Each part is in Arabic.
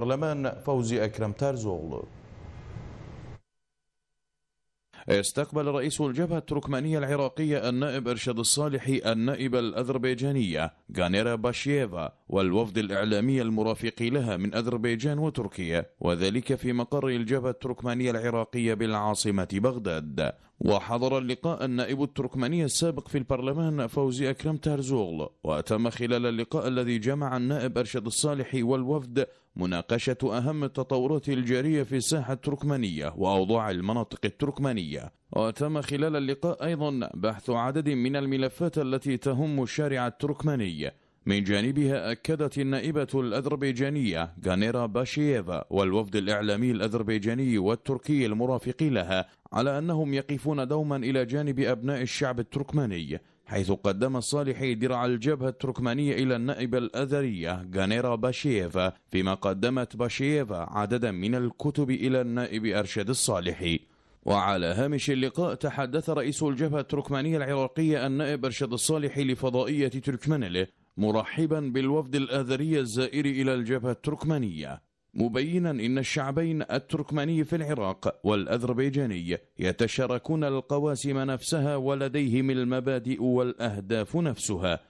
برلمان فوزي أكرم تارزوغلو استقبل رئيس الجبهة التركمانية العراقية النائب إرشاد الصالحي النائب الأذربيجانية غانيرا باشييفا والوفد الإعلامي المرافق لها من أذربيجان وتركيا وذلك في مقر الجبهة التركمانية العراقية بالعاصمة بغداد وحضر اللقاء النائب التركماني السابق في البرلمان فوزي أكرم تارزوغل وأتم خلال اللقاء الذي جمع النائب أرشد الصالح والوفد مناقشة أهم التطورات الجارية في الساحة التركمانية وأوضاع المناطق التركمانية وتم خلال اللقاء أيضا بحث عدد من الملفات التي تهم الشارع التركماني من جانبها أكدت النائبة الأذربيجانية غانيرا باشييفا والوفد الإعلامي الأذربيجاني والتركي المرافق لها على أنهم يقفون دوما إلى جانب أبناء الشعب التركماني حيث قدم الصالحي درع الجبهة التركمانية إلى النائبة الأذرية غانيرا باشييفا فيما قدمت باشييفا عددا من الكتب إلى النائب أرشد الصالحي وعلى هامش اللقاء تحدث رئيس الجبهة التركمانية العراقية النائب أرشد الصالحي لفضائية تركمانلي مرحبا بالوفد الآذري الزائر إلى الجبهة التركمانية مبينا إن الشعبين التركماني في العراق والأذربيجاني يتشاركون القواسم نفسها ولديهم المبادئ والأهداف نفسها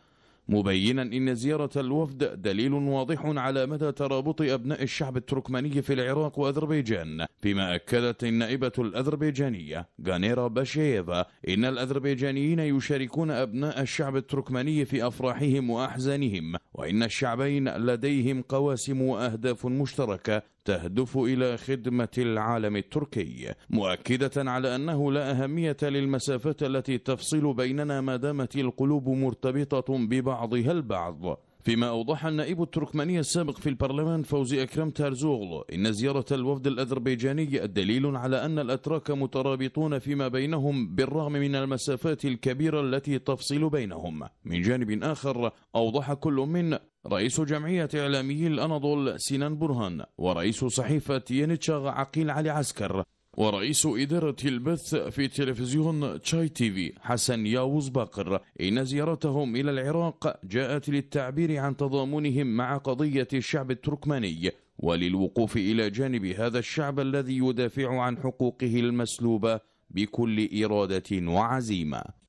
مبينا إن زيارة الوفد دليل واضح على مدى ترابط أبناء الشعب التركماني في العراق وأذربيجان فيما أكدت النائبة الأذربيجانية غانيرا باشييفا إن الأذربيجانيين يشاركون أبناء الشعب التركماني في أفراحهم وأحزانهم وإن الشعبين لديهم قواسم وأهداف مشتركة تهدف إلى خدمة العالم التركي مؤكدة على أنه لا أهمية للمسافة التي تفصل بيننا ما دامت القلوب مرتبطة ببعضها البعض فيما أوضح النائب التركماني السابق في البرلمان فوزي أكرم تارزوغل إن زيارة الوفد الأذربيجاني دليل على أن الأتراك مترابطون فيما بينهم بالرغم من المسافات الكبيرة التي تفصل بينهم من جانب آخر أوضح كل من رئيس جمعية إعلامي الأناضول سنان برهان ورئيس صحيفة ينتشاغ عقيل علي عسكر ورئيس إدارة البث في تلفزيون تشاي تيفي حسن ياوز باقر إن زيارتهم إلى العراق جاءت للتعبير عن تضامنهم مع قضية الشعب التركماني وللوقوف إلى جانب هذا الشعب الذي يدافع عن حقوقه المسلوبة بكل إرادة وعزيمة